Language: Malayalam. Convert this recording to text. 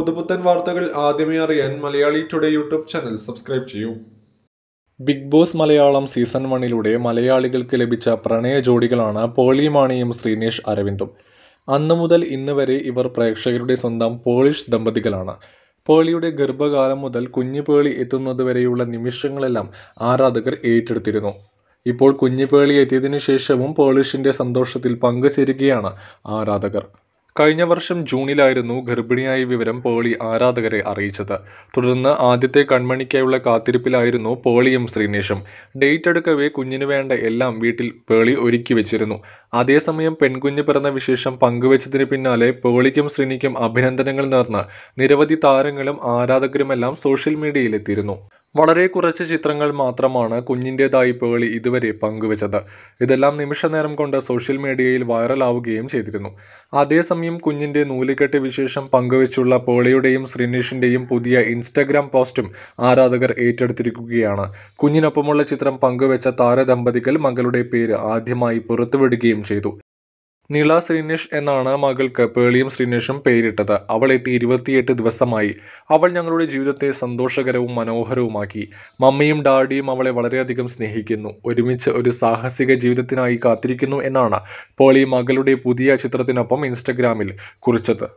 പുതുപുത്തൻ വാർത്തകൾ ആദ്യമേ അറിയാൻ Malayali today YouTube channel subscribe ചെയ്യൂ ബിഗ് ബോസ് മലയാളം സീസൺ വണ്ണിലൂടെ മലയാളികൾക്ക് ലഭിച്ച പ്രണയ ജോഡികളാണ് പോളി മാണിയും ശ്രീനേഷ് അരവിന്ദും അന്നു മുതൽ ഇന്ന് വരെ ഇവർ പ്രേക്ഷകരുടെ സ്വന്തം പോളിഷ് ദമ്പതികളാണ് പേളിയുടെ ഗർഭകാലം മുതൽ കുഞ്ഞു പേളി എത്തുന്നതുവരെയുള്ള നിമിഷങ്ങളെല്ലാം ആരാധകർ ഏറ്റെടുത്തിരുന്നു ഇപ്പോൾ കുഞ്ഞു പേളി എത്തിയതിനു ശേഷവും പോളിഷിന്റെ സന്തോഷത്തിൽ പങ്കുചേരുകയാണ് ആരാധകർ കഴിഞ്ഞ വർഷം ജൂണിലായിരുന്നു ഗർഭിണിയായ വിവരം പേളി ആരാധകരെ അറിയിച്ചത് തുടർന്ന് ആദ്യത്തെ കൺമണിക്കായുള്ള കാത്തിരിപ്പിലായിരുന്നു പേളിയും ശ്രീനേഷും ഡേറ്റ് എടുക്കവേ കുഞ്ഞിന് വേണ്ട എല്ലാം വീട്ടിൽ പേളി ഒരുക്കി വെച്ചിരുന്നു അതേസമയം പെൺകുഞ്ഞ് പിറന്ന വിശേഷം പങ്കുവച്ചതിന് പിന്നാലെ പേളിക്കും ശ്രീനിക്കും അഭിനന്ദനങ്ങൾ നേർന്ന് നിരവധി താരങ്ങളും ആരാധകരുമെല്ലാം സോഷ്യൽ മീഡിയയിലെത്തിയിരുന്നു വളരെ കുറച്ച് ചിത്രങ്ങൾ മാത്രമാണ് കുഞ്ഞിൻ്റെ പേളി ഇതുവരെ പങ്കുവച്ചത് ഇതെല്ലാം നിമിഷനേരം കൊണ്ട് സോഷ്യൽ മീഡിയയിൽ വൈറലാവുകയും ചെയ്തിരുന്നു അതേസമയം കുഞ്ഞിൻ്റെ നൂലുകെട്ട് വിശേഷം പങ്കുവച്ചുള്ള പോളിയുടെയും ശ്രീനീഷിൻ്റെയും പുതിയ ഇൻസ്റ്റഗ്രാം പോസ്റ്റും ആരാധകർ ഏറ്റെടുത്തിരിക്കുകയാണ് കുഞ്ഞിനൊപ്പമുള്ള ചിത്രം പങ്കുവച്ച താരദമ്പതികൾ മകളുടെ പേര് ആദ്യമായി പുറത്തുവിടുകയും ചെയ്തു നീള ശ്രീനിഷ് എന്നാണ് മകൾക്ക് പേളിയും ശ്രീനിഷും പേരിട്ടത് അവൾ എത്തി ഇരുപത്തിയെട്ട് ദിവസമായി അവൾ ഞങ്ങളുടെ ജീവിതത്തെ സന്തോഷകരവും മനോഹരവുമാക്കി മമ്മിയും ഡാഡിയും അവളെ വളരെയധികം സ്നേഹിക്കുന്നു ഒരുമിച്ച് ഒരു സാഹസിക ജീവിതത്തിനായി കാത്തിരിക്കുന്നു എന്നാണ് പേളി മകളുടെ പുതിയ ചിത്രത്തിനൊപ്പം ഇൻസ്റ്റഗ്രാമിൽ കുറിച്ചത്